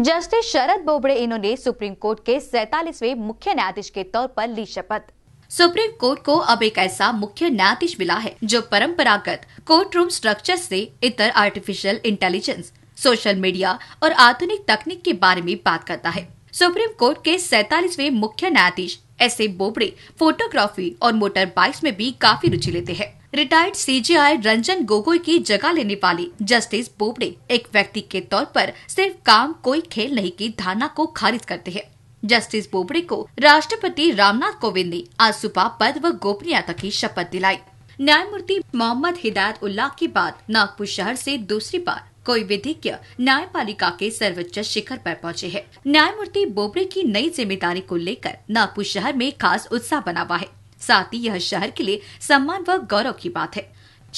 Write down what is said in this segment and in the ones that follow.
Justice शरद बोबड़े इन्होंने supreme Court के सैतालीसवे मुख्य न्यायाधीश के तौर पर ली शपथ सुप्रीम कोर्ट को अब एक ऐसा मुख्य न्यायाधीश मिला है जो परंपरागत कोर्ट रूम स्ट्रक्चर से इतर आर्टिफिशियल इंटेलिजेंस सोशल मीडिया और आधुनिक तकनीक के बारे में बात करता है सुप्रीम कोर्ट के सैतालीसवे मुख्य न्यायाधीश एस ए बोबड़े फोटोग्राफी और मोटर बाइक्स में भी काफी रुचि लेते हैं रिटायर्ड सीजीआई रंजन गोगोई की जगह लेने वाली जस्टिस बोबडे एक व्यक्ति के तौर पर सिर्फ काम कोई खेल नहीं की धारणा को खारिज करते हैं जस्टिस बोबडे को राष्ट्रपति रामनाथ कोविंद ने आज सुबह पद व गोपनीयता की शपथ दिलाई न्यायमूर्ति मोहम्मद हिदायत उल्लाह के बाद नागपुर शहर से दूसरी बार कोई विधिज्ञ न्यायपालिका के सर्वोच्च शिखर पर पहुंचे हैं। न्यायमूर्ति बोबड़े की नई जिम्मेदारी को लेकर नागपुर शहर में खास उत्साह बना हुआ है साथ ही यह शहर के लिए सम्मान व गौरव की बात है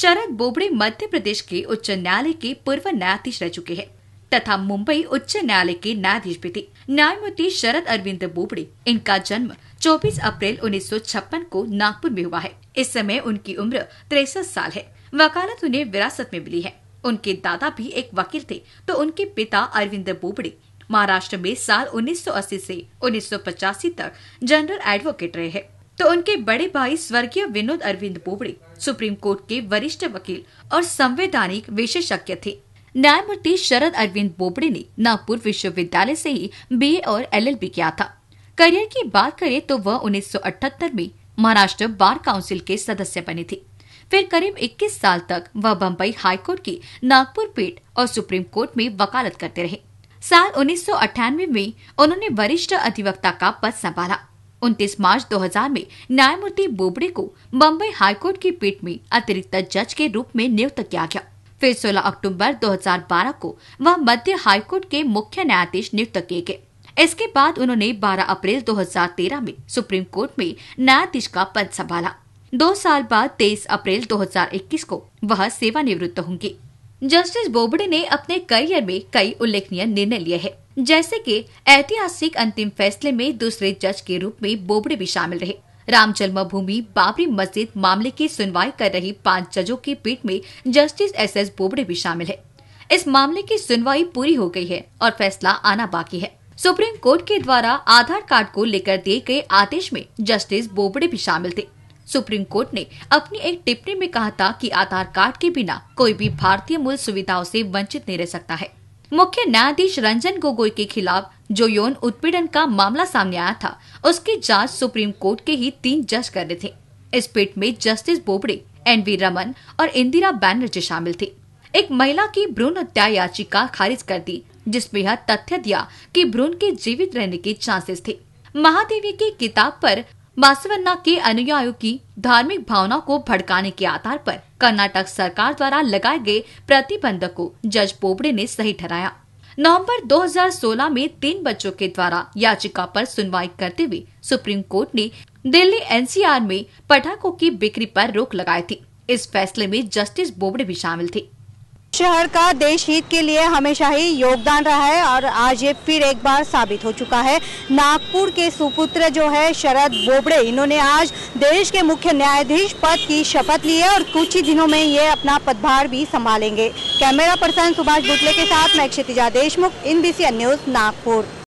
शरद बोबड़े मध्य प्रदेश के उच्च न्यायालय के पूर्व न्यायाधीश रह चुके हैं तथा मुंबई उच्च न्यायालय के न्यायाधीश भी थे न्यायमूर्ति शरद अरविंद बोबड़े इनका जन्म 24 अप्रैल 1956 को नागपुर में हुआ है इस समय उनकी उम्र तिरसठ साल है वकालत उन्हें विरासत में मिली है उनके दादा भी एक वकील थे तो उनके पिता अरविंद बोबड़े महाराष्ट्र में साल 1980 से 1985 तक जनरल एडवोकेट रहे हैं तो उनके बड़े भाई स्वर्गीय विनोद अरविंद बोबड़े सुप्रीम कोर्ट के वरिष्ठ वकील और संवैधानिक विशेषज्ञ थे न्यायमूर्ति शरद अरविंद बोबड़े ने नागपुर विश्वविद्यालय से ही बीए और एलएलबी किया था करियर की बात करें तो वह 1978 में महाराष्ट्र बार काउंसिल के सदस्य बने थे फिर करीब 21 साल तक वह बम्बई हाईकोर्ट की नागपुर पीठ और सुप्रीम कोर्ट में वकालत करते रहे साल उन्नीस में उन्होंने वरिष्ठ अधिवक्ता का पद संभाला 29 मार्च 2000 में न्यायमूर्ति बोबड़े को बम्बई हाईकोर्ट की पीठ में अतिरिक्त जज के रूप में नियुक्त किया गया फिर 16 अक्टूबर 2012 को वह मध्य हाईकोर्ट के मुख्य न्यायाधीश नियुक्त किए गए इसके बाद उन्होंने 12 अप्रैल 2013 में सुप्रीम कोर्ट में न्यायाधीश का पद संभाला दो साल बाद 23 अप्रैल 2021 को वह सेवानिवृत्त होंगी जस्टिस बोबडे ने अपने करियर में कई उल्लेखनीय निर्णय लिए हैं जैसे कि ऐतिहासिक अंतिम फैसले में दूसरे जज के रूप में बोबडे भी शामिल रहे राम जन्मभूमि बाबरी मस्जिद मामले की सुनवाई कर रही पांच जजों की पीठ में जस्टिस एस एस बोबडे भी शामिल है इस मामले की सुनवाई पूरी हो गई है और फैसला आना बाकी है सुप्रीम कोर्ट के द्वारा आधार कार्ड को लेकर दिए गए आदेश में जस्टिस बोबडे भी शामिल थे सुप्रीम कोर्ट ने अपनी एक टिप्पणी में कहा था कि आधार कार्ड के बिना कोई भी भारतीय मूल सुविधाओं से वंचित नहीं रह सकता है मुख्य न्यायाधीश रंजन गोगोई के खिलाफ जो यौन उत्पीड़न का मामला सामने आया था उसकी जांच सुप्रीम कोर्ट के ही तीन जज कर रहे थे इस पीठ में justice Bobde N V Raman और इंदिरा बैनर्जी शामिल थे एक महिला की भ्रूण हत्या याचिका खारिज कर दी जिसमें यह तथ्य दिया कि भ्रूण के जीवित रहने के चांसेस थे महादेवी की किताब पर मासवन्ना के अनुयायियों की धार्मिक भावना को भड़काने के आधार पर कर्नाटक सरकार द्वारा लगाए गए प्रतिबंध को जज बोबड़े ने सही ठहराया नवंबर 2016 में तीन बच्चों के द्वारा याचिका पर सुनवाई करते हुए सुप्रीम कोर्ट ने दिल्ली एनसीआर में पटाखों की बिक्री पर रोक लगाई थी इस फैसले में जस्टिस बोबड़े भी शामिल थे शहर का देश हित के लिए हमेशा ही योगदान रहा है और आज ये फिर एक बार साबित हो चुका है नागपुर के सुपुत्र जो है शरद बोबड़े इन्होंने आज देश के मुख्य न्यायाधीश पद की शपथ ली है और कुछ ही दिनों में ये अपना पदभार भी संभालेंगे कैमरा पर्सन सुभाष बुटले के साथ मैं Kshitija Deshmukh in B news Nagpur